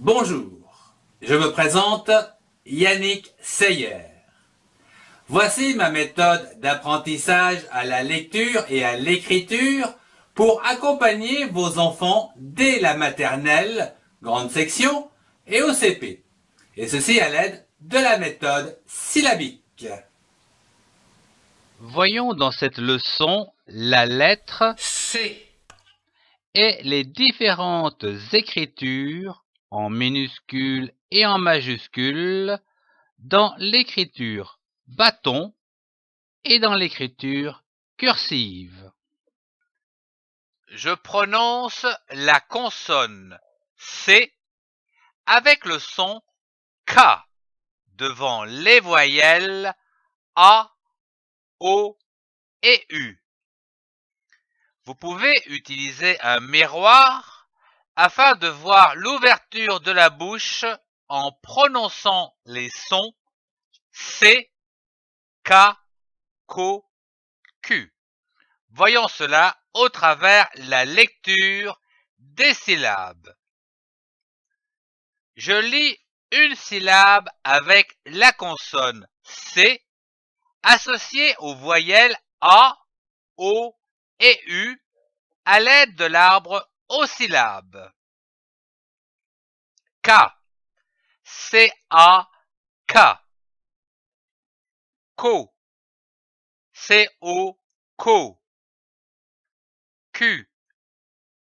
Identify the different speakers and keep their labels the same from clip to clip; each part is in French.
Speaker 1: Bonjour, je me présente Yannick Seyer. Voici ma méthode d'apprentissage à la lecture et à l'écriture pour accompagner vos enfants dès la maternelle, grande section, et au CP. Et ceci à l'aide de la méthode syllabique. Voyons dans cette leçon la lettre C et les différentes écritures en minuscule et en majuscule, dans l'écriture bâton et dans l'écriture cursive.
Speaker 2: Je prononce la consonne C avec le son K devant les voyelles A, O et U.
Speaker 1: Vous pouvez utiliser un miroir afin de voir l'ouverture de la bouche en prononçant les sons
Speaker 2: C, K, Ko, Q. Voyons cela au travers la lecture des syllabes. Je lis une syllabe avec la consonne C associée aux voyelles A, O et U à l'aide de l'arbre aux syllabes.
Speaker 3: K. C-A-K. Co. C-O. Co. Q.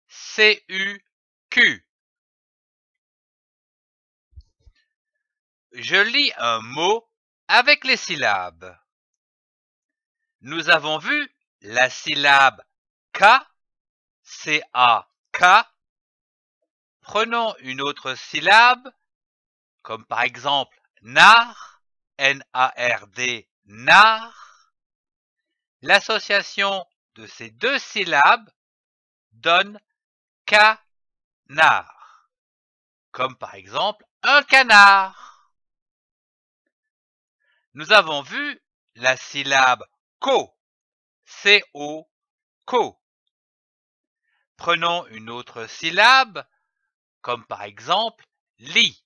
Speaker 3: C-U-Q. Je lis un mot avec les syllabes. Nous avons vu la syllabe
Speaker 2: K, C-A, K. prenons
Speaker 1: une autre syllabe, comme par exemple nar, N-A-R-D, nar. L'association de ces
Speaker 2: deux syllabes donne canard, comme par exemple un canard. Nous avons vu la syllabe co, C-O, co, Prenons une autre syllabe, comme par exemple "li".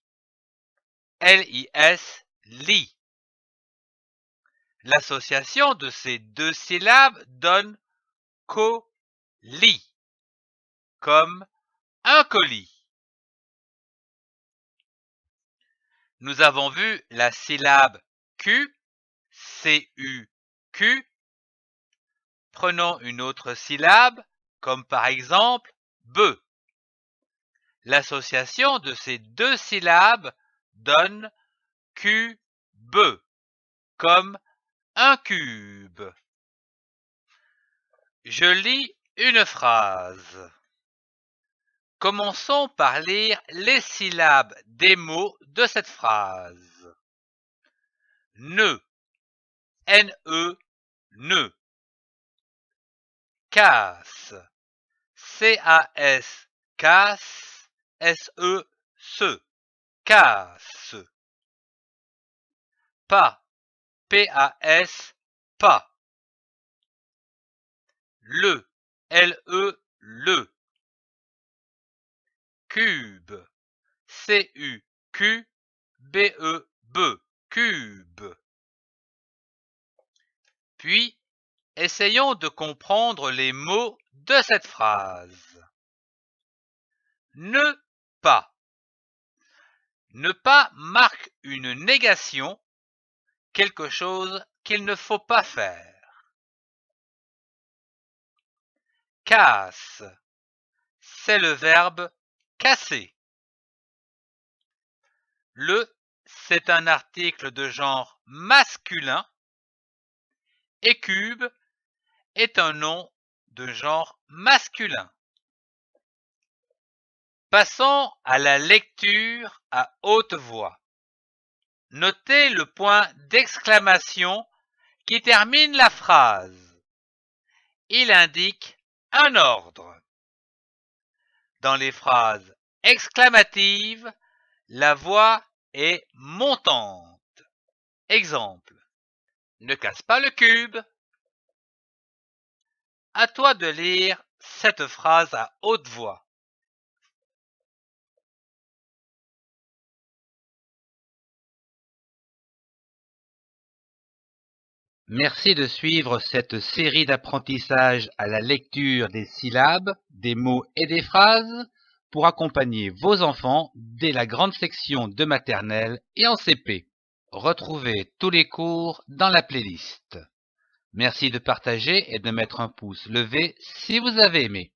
Speaker 2: L-I-S, "li". L'association de ces deux syllabes donne
Speaker 3: CO-LI comme un colis. Nous avons vu la syllabe Q, C-U, Q. Prenons une autre
Speaker 2: syllabe, comme par exemple be. L'association de ces deux syllabes donne cube, comme un cube. Je lis une phrase. Commençons par lire les syllabes des mots de cette phrase. Ne, n-e, ne. Car, C-A-S, casse, S-E,
Speaker 3: se, casse. Pas, P-A-S, pas. Le, L-E, le. Cube, C-U-Q, B-E, B, cube.
Speaker 2: Puis, Essayons de comprendre les mots de cette phrase. Ne pas. Ne pas marque une négation, quelque chose qu'il ne faut pas faire. Casse. C'est le verbe casser. Le, c'est un article de genre masculin et cube, est un nom de genre masculin. Passons à la
Speaker 1: lecture à haute voix. Notez le point d'exclamation qui termine la phrase. Il indique
Speaker 2: un ordre. Dans les phrases exclamatives, la voix est montante. Exemple. Ne casse pas le cube. À toi
Speaker 3: de lire cette phrase à haute voix.
Speaker 1: Merci de suivre cette série d'apprentissage à la lecture des syllabes, des mots et des phrases pour accompagner vos enfants dès la grande section de maternelle et en CP. Retrouvez tous les cours dans la playlist. Merci de partager et de mettre un pouce levé
Speaker 2: si vous avez aimé.